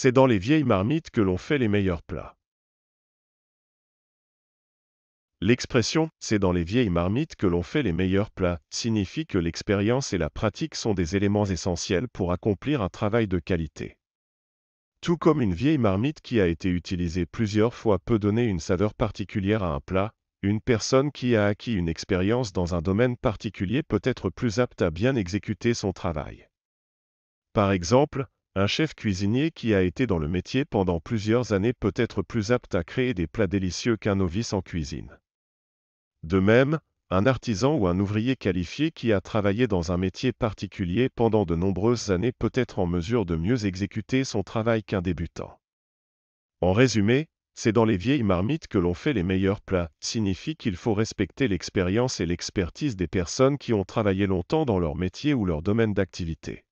C'est dans les vieilles marmites que l'on fait les meilleurs plats. L'expression C'est dans les vieilles marmites que l'on fait les meilleurs plats signifie que l'expérience et la pratique sont des éléments essentiels pour accomplir un travail de qualité. Tout comme une vieille marmite qui a été utilisée plusieurs fois peut donner une saveur particulière à un plat, une personne qui a acquis une expérience dans un domaine particulier peut être plus apte à bien exécuter son travail. Par exemple, un chef cuisinier qui a été dans le métier pendant plusieurs années peut être plus apte à créer des plats délicieux qu'un novice en cuisine. De même, un artisan ou un ouvrier qualifié qui a travaillé dans un métier particulier pendant de nombreuses années peut être en mesure de mieux exécuter son travail qu'un débutant. En résumé, c'est dans les vieilles marmites que l'on fait les meilleurs plats, signifie qu'il faut respecter l'expérience et l'expertise des personnes qui ont travaillé longtemps dans leur métier ou leur domaine d'activité.